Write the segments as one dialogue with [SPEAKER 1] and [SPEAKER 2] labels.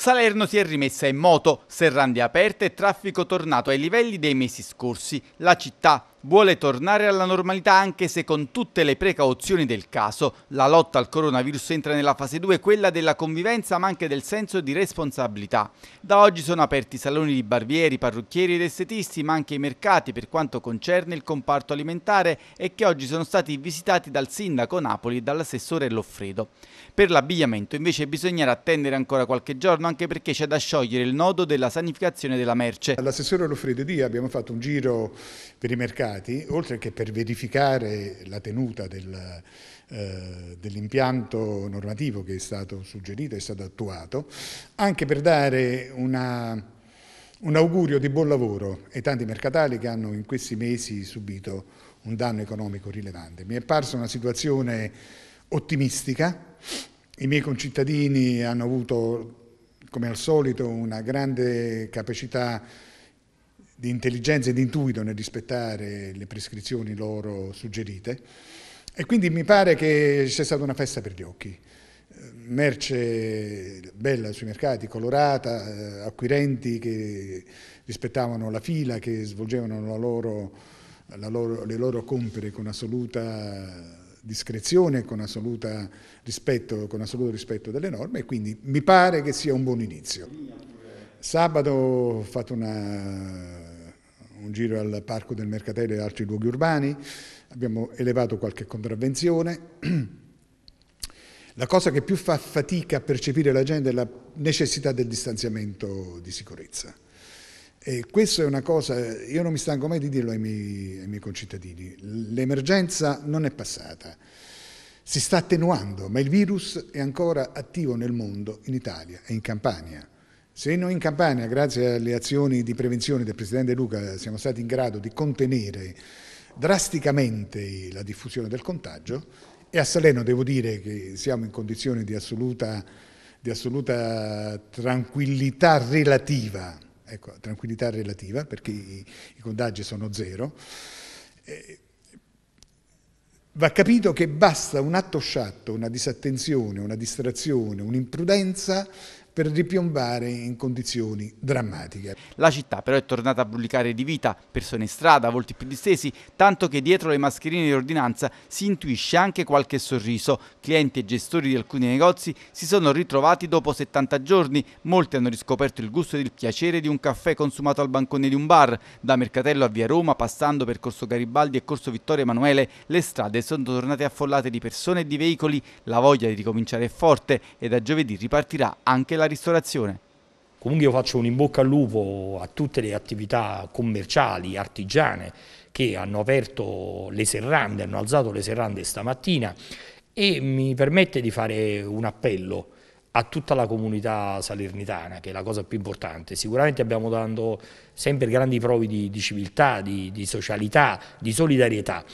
[SPEAKER 1] Salerno si è rimessa in moto, serrande aperte e traffico tornato ai livelli dei mesi scorsi. La città vuole tornare alla normalità anche se con tutte le precauzioni del caso. La lotta al coronavirus entra nella fase 2, quella della convivenza ma anche del senso di responsabilità. Da oggi sono aperti i saloni di barbieri, parrucchieri ed estetisti ma anche i mercati per quanto concerne il comparto alimentare e che oggi sono stati visitati dal sindaco Napoli e dall'assessore Loffredo. Per l'abbigliamento invece bisognerà attendere ancora qualche giorno anche perché c'è da sciogliere il nodo della sanificazione della merce. All'assessore
[SPEAKER 2] Loffredo e D abbiamo fatto un giro per i mercati indagati, oltre che per verificare la tenuta del, eh, dell'impianto normativo che è stato suggerito, e stato attuato, anche per dare una, un augurio di buon lavoro ai tanti mercatali che hanno in questi mesi subito un danno economico rilevante. Mi è parsa una situazione ottimistica, i miei concittadini hanno avuto come al solito una grande capacità di di intelligenza e di intuito nel rispettare le prescrizioni loro suggerite e quindi mi pare che c'è stata una festa per gli occhi. Eh, merce bella sui mercati, colorata, eh, acquirenti che rispettavano la fila, che svolgevano la loro, la loro, le loro compere con assoluta discrezione, con, assoluta rispetto, con assoluto rispetto delle norme e quindi mi pare che sia un buon inizio. Sabato ho fatto una un giro al Parco del Mercatello e altri luoghi urbani, abbiamo elevato qualche contravvenzione. La cosa che più fa fatica a percepire la gente è la necessità del distanziamento di sicurezza. E questa è una cosa, io non mi stanco mai di dirlo ai miei, ai miei concittadini, l'emergenza non è passata, si sta attenuando, ma il virus è ancora attivo nel mondo, in Italia e in Campania. Se noi in Campania, grazie alle azioni di prevenzione del Presidente Luca, siamo stati in grado di contenere drasticamente la diffusione del contagio, e a Salerno devo dire che siamo in condizioni di assoluta, di assoluta tranquillità relativa, ecco, tranquillità relativa perché i, i contagi sono zero, eh, va capito che basta un atto sciatto, una disattenzione, una distrazione, un'imprudenza per ripiombare in condizioni drammatiche.
[SPEAKER 1] La città però è tornata a brulicare di vita, persone in strada, volti più distesi, tanto che dietro le mascherine di ordinanza si intuisce anche qualche sorriso. Clienti e gestori di alcuni negozi si sono ritrovati dopo 70 giorni, molti hanno riscoperto il gusto ed il piacere di un caffè consumato al bancone di un bar. Da Mercatello a Via Roma, passando per Corso Garibaldi e Corso Vittorio Emanuele, le strade sono tornate affollate di persone e di veicoli, la voglia di ricominciare è forte e da giovedì ripartirà anche la ristorazione? Comunque io faccio un in bocca al lupo
[SPEAKER 3] a tutte le attività commerciali, artigiane che hanno aperto le serrande, hanno alzato le serrande stamattina e mi permette di fare un appello a tutta la comunità salernitana, che è la cosa più importante. Sicuramente abbiamo dato sempre grandi prove di, di civiltà, di, di socialità, di solidarietà.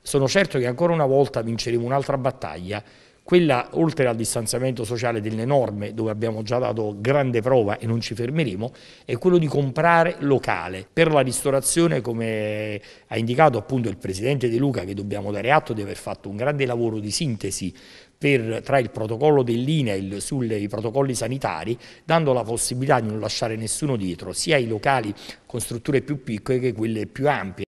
[SPEAKER 3] Sono certo che ancora una volta vinceremo un'altra battaglia quella, oltre al distanziamento sociale delle norme, dove abbiamo già dato grande prova e non ci fermeremo, è quello di comprare locale. Per la ristorazione, come ha indicato appunto il Presidente De Luca, che dobbiamo dare atto di aver fatto un grande lavoro di sintesi per, tra il protocollo dell'INAIL sui protocolli sanitari, dando la possibilità di non lasciare nessuno dietro, sia
[SPEAKER 1] i locali con strutture più piccole che quelle più ampie.